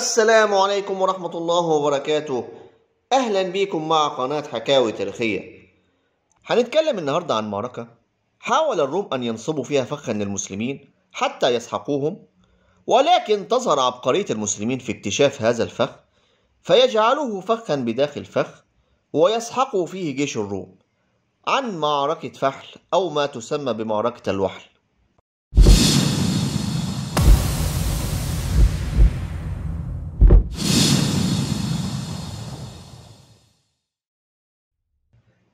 السلام عليكم ورحمة الله وبركاته أهلا بيكم مع قناة حكاوي تاريخية هنتكلم النهاردة عن معركة حاول الروم أن ينصبوا فيها فخا للمسلمين حتى يسحقوهم ولكن تظهر عبقرية المسلمين في اكتشاف هذا الفخ فيجعلوه فخا بداخل فخ ويسحقوا فيه جيش الروم عن معركة فحل أو ما تسمى بمعركة الوحل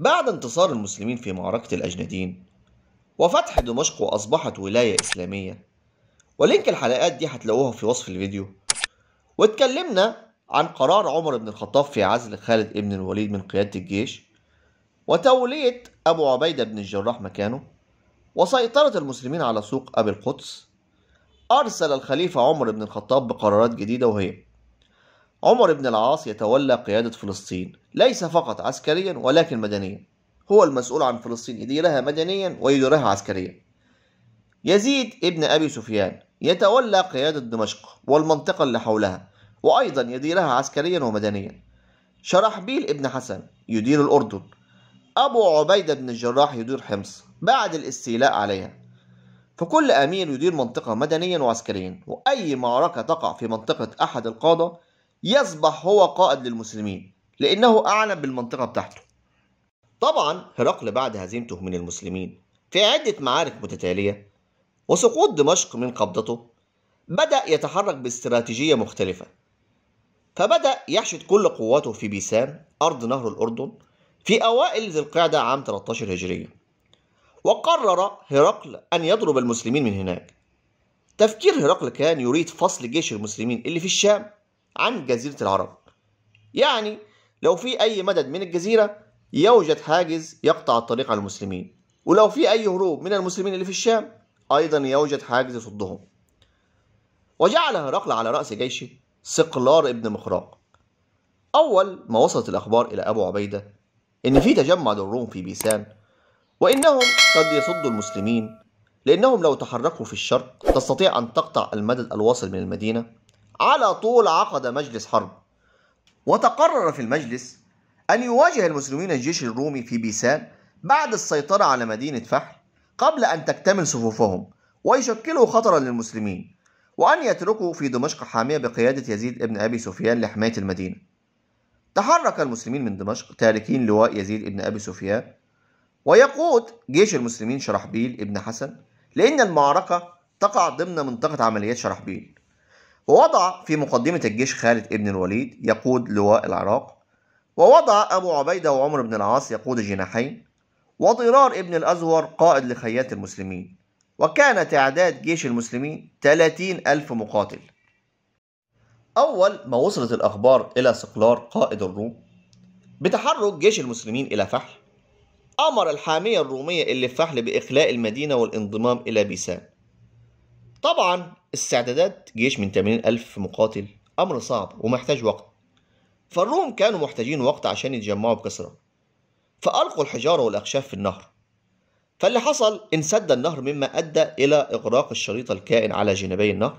بعد انتصار المسلمين في معركة الأجندين وفتح دمشق وأصبحت ولاية إسلامية ولينك الحلقات دي هتلاقوها في وصف الفيديو واتكلمنا عن قرار عمر بن الخطاب في عزل خالد بن الوليد من قيادة الجيش وتولية أبو عبيدة بن الجراح مكانه وسيطرة المسلمين على سوق أبي القدس أرسل الخليفة عمر بن الخطاب بقرارات جديدة وهي عمر بن العاص يتولى قيادة فلسطين ليس فقط عسكريا ولكن مدنيا هو المسؤول عن فلسطين يديرها مدنيا ويديرها عسكريا يزيد ابن أبي سفيان يتولى قيادة دمشق والمنطقة اللي حولها وأيضا يديرها عسكريا ومدنيا شرحبيل ابن حسن يدير الأردن أبو عبيدة بن الجراح يدير حمص بعد الاستيلاء عليها فكل أمير يدير منطقة مدنيا وعسكريا وأي معركة تقع في منطقة أحد القادة يصبح هو قائد للمسلمين لأنه أعلم بالمنطقة بتاعته طبعا هرقل بعد هزيمته من المسلمين في عدة معارك متتالية وسقوط دمشق من قبضته بدأ يتحرك باستراتيجية مختلفة فبدأ يحشد كل قواته في بيسان أرض نهر الأردن في أوائل ذي القعدة عام 13 هجرية وقرر هرقل أن يضرب المسلمين من هناك تفكير هرقل كان يريد فصل جيش المسلمين اللي في الشام عن جزيرة العرب يعني لو في أي مدد من الجزيرة يوجد حاجز يقطع الطريق على المسلمين ولو في أي هروب من المسلمين اللي في الشام أيضا يوجد حاجز يصدهم وجعل هرقل على رأس جيشه سقلار ابن مخراق أول ما وصلت الأخبار إلى أبو عبيدة إن في تجمع للروم في بيسان وإنهم قد يصدوا المسلمين لأنهم لو تحركوا في الشرق تستطيع أن تقطع المدد الواصل من المدينة على طول عقد مجلس حرب وتقرر في المجلس أن يواجه المسلمين الجيش الرومي في بيسان بعد السيطرة على مدينة فحل قبل أن تكتمل صفوفهم ويشكلوا خطرا للمسلمين وأن يتركوا في دمشق حامية بقيادة يزيد ابن أبي سفيان لحماية المدينة تحرك المسلمين من دمشق تاركين لواء يزيد ابن أبي سفيان ويقود جيش المسلمين شرحبيل ابن حسن لأن المعركة تقع ضمن منطقة عمليات شرحبيل ووضع في مقدمة الجيش خالد ابن الوليد يقود لواء العراق ووضع أبو عبيدة وعمر بن العاص يقود الجناحين وضرار ابن الأزور قائد لخيات المسلمين وكان تعداد جيش المسلمين 30 ألف مقاتل أول ما وصلت الأخبار إلى سقلار قائد الروم بتحرك جيش المسلمين إلى فحل أمر الحامية الرومية اللي في فحل بإخلاء المدينة والانضمام إلى بيسان طبعا استعدادات جيش من ألف مقاتل أمر صعب ومحتاج وقت فالروم كانوا محتاجين وقت عشان يتجمعوا بكثرة فألقوا الحجارة والأخشاف في النهر فاللي حصل إن سد النهر مما أدى إلى إغراق الشريط الكائن على جنبي النهر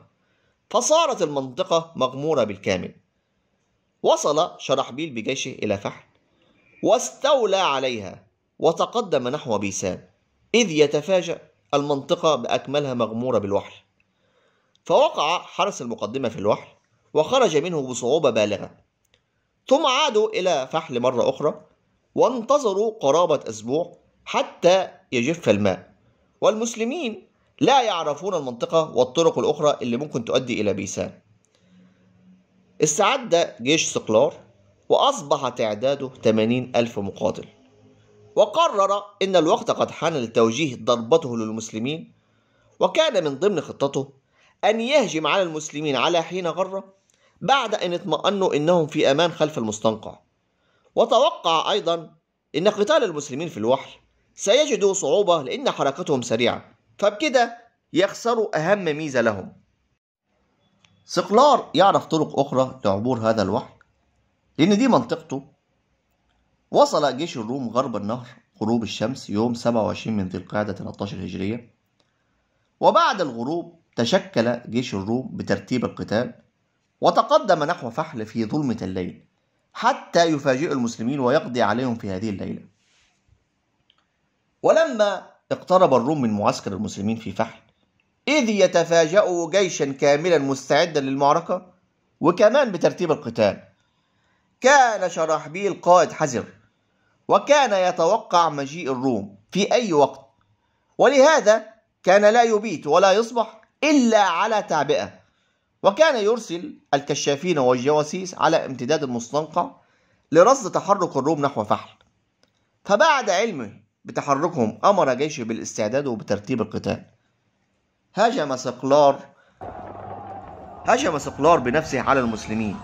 فصارت المنطقة مغمورة بالكامل وصل شرحبيل بجيشه إلى فحل واستولى عليها وتقدم نحو بيسان إذ يتفاجأ المنطقة بأكملها مغمورة بالوحل فوقع حرس المقدمة في الوحل وخرج منه بصعوبة بالغة ثم عادوا إلى فحل مرة أخرى وانتظروا قرابة أسبوع حتى يجف الماء والمسلمين لا يعرفون المنطقة والطرق الأخرى اللي ممكن تؤدي إلى بيسان استعد جيش سقلار وأصبح تعداده 80 ألف مقاتل وقرر أن الوقت قد حان لتوجيه ضربته للمسلمين وكان من ضمن خطته أن يهجم على المسلمين على حين غرة بعد أن اطمأنوا أنهم في أمان خلف المستنقع وتوقع أيضا أن قتال المسلمين في الوحل سيجدوا صعوبة لأن حركتهم سريعة فبكده يخسروا أهم ميزة لهم سقلار يعرف طرق أخرى لعبور هذا الوحل لأن دي منطقته وصل جيش الروم غرب النهر غروب الشمس يوم 27 من ذي القعدة 13 هجرية وبعد الغروب تشكل جيش الروم بترتيب القتال وتقدم نحو فحل في ظلمة الليل حتى يفاجئ المسلمين ويقضي عليهم في هذه الليلة ولما اقترب الروم من معسكر المسلمين في فحل إذ يتفاجأوا جيشا كاملا مستعدا للمعركة وكمان بترتيب القتال كان شرحبيل قائد حذر وكان يتوقع مجيء الروم في أي وقت ولهذا كان لا يبيت ولا يصبح إلا على تعبئة وكان يرسل الكشافين والجواسيس على امتداد المستنقع لرصد تحرك الروم نحو فحل فبعد علمه بتحركهم أمر جيشه بالاستعداد وبترتيب القتال هجم سقلار هجم سقلار بنفسه على المسلمين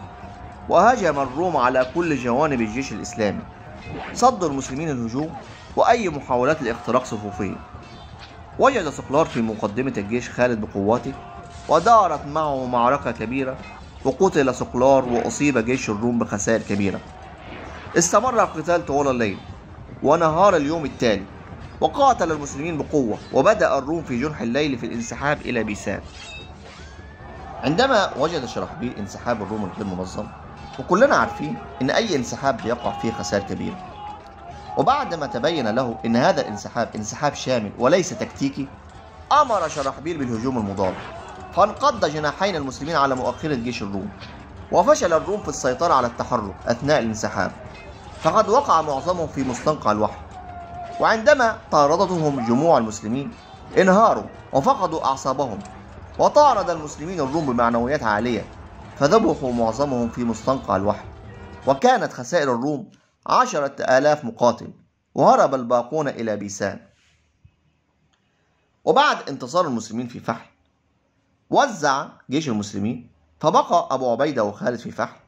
وهجم الروم على كل جوانب الجيش الإسلامي صد المسلمين الهجوم وأي محاولات لاختراق صفوفهم وجد سقلار في مقدمة الجيش خالد بقواته ودارت معه معركة كبيرة وقتل سقلار وأصيب جيش الروم بخسائر كبيرة استمر القتال طوال الليل ونهار اليوم التالي وقاتل المسلمين بقوة وبدأ الروم في جنح الليل في الانسحاب إلى بيسان عندما وجد شرحبيل انسحاب الروم الغير منظم وكلنا عارفين إن أي انسحاب بيقع فيه خسائر كبيرة وبعد ما تبين له أن هذا الانسحاب انسحاب شامل وليس تكتيكي أمر شرحبيل بالهجوم المضاد فانقض جناحين المسلمين على مؤخرة جيش الروم وفشل الروم في السيطرة على التحرك أثناء الانسحاب فقد وقع معظمهم في مستنقع الوحل وعندما طاردتهم جموع المسلمين انهاروا وفقدوا أعصابهم وطارد المسلمين الروم بمعنويات عالية فذبحوا معظمهم في مستنقع الوحل وكانت خسائر الروم عشرة آلاف مقاتل وهرب الباقون إلى بيسان وبعد انتصار المسلمين في فحل وزع جيش المسلمين فبقى أبو عبيدة وخالد في فحل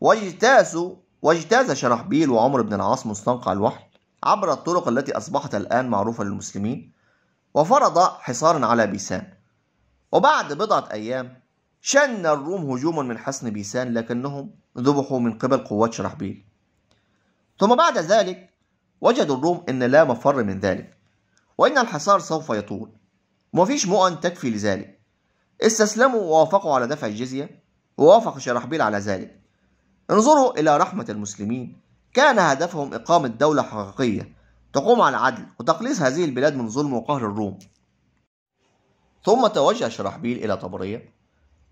واجتازوا واجتاز شرحبيل وعمر بن العاص مستنقع الوحل عبر الطرق التي أصبحت الآن معروفة للمسلمين وفرض حصارا على بيسان وبعد بضعة أيام شن الروم هجوما من حصن بيسان لكنهم ذبحوا من قبل قوات شرحبيل ثم بعد ذلك وجدوا الروم أن لا مفر من ذلك وأن الحصار سوف يطول ومفيش مؤن تكفي لذلك استسلموا ووافقوا على دفع الجزية ووافق شرحبيل على ذلك انظروا إلى رحمة المسلمين كان هدفهم إقامة دولة حقيقية تقوم على العدل وتقليص هذه البلاد من ظلم وقهر الروم ثم توجه شرحبيل إلى طبرية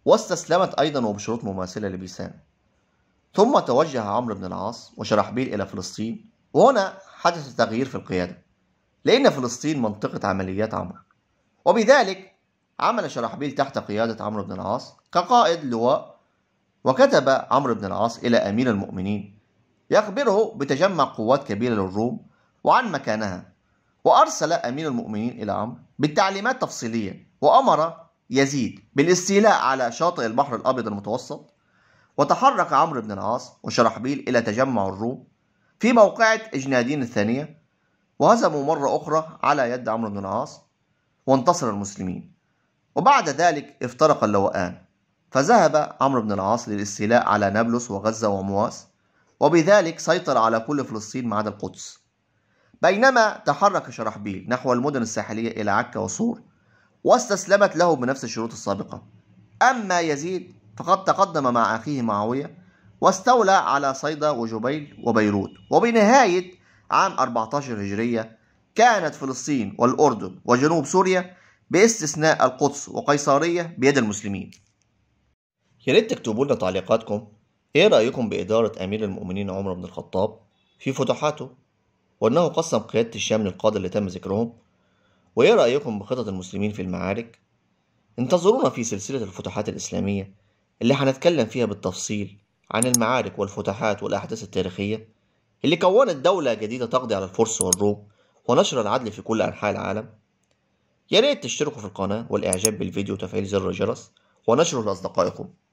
واستسلمت أيضا وبشروط مماثلة لبيسان ثم توجه عمرو بن العاص وشرحبيل إلى فلسطين وهنا حدث تغيير في القيادة لأن فلسطين منطقة عمليات عمرو وبذلك عمل شرحبيل تحت قيادة عمرو بن العاص كقائد لواء وكتب عمرو بن العاص إلى أمير المؤمنين يخبره بتجمع قوات كبيرة للروم وعن مكانها وأرسل أمير المؤمنين إلى عمرو بالتعليمات تفصيلية وأمر يزيد بالاستيلاء على شاطئ البحر الأبيض المتوسط وتحرك عمرو بن العاص وشرحبيل إلى تجمع الروم في موقعة إجنادين الثانية وهزموا مرة أخرى على يد عمرو بن العاص وانتصر المسلمين وبعد ذلك افترق اللواءان فذهب عمرو بن العاص للاستيلاء على نابلس وغزة ومواس وبذلك سيطر على كل فلسطين ما عدا القدس بينما تحرك شرحبيل نحو المدن الساحلية إلى عكا وصور واستسلمت له بنفس الشروط السابقة أما يزيد فقد تقدم مع أخيه معاوية واستولى على صيدا وجبيل وبيروت وبنهاية عام 14 هجرية كانت فلسطين والأردن وجنوب سوريا باستثناء القدس وقيصرية بيد المسلمين يا ريت تكتبوا لنا تعليقاتكم ايه رأيكم بإدارة أمير المؤمنين عمر بن الخطاب في فتوحاته وأنه قسم قيادة الشام للقادة اللي تم ذكرهم وايه رأيكم بخطط المسلمين في المعارك انتظرونا في سلسلة الفتوحات الإسلامية اللي هنتكلم فيها بالتفصيل عن المعارك والفتحات والأحداث التاريخية اللي كونت دولة جديدة تقضي على الفرس والروم ونشر العدل في كل أنحاء العالم يا ريت تشتركوا في القناة والإعجاب بالفيديو وتفعيل زر الجرس ونشره لأصدقائكم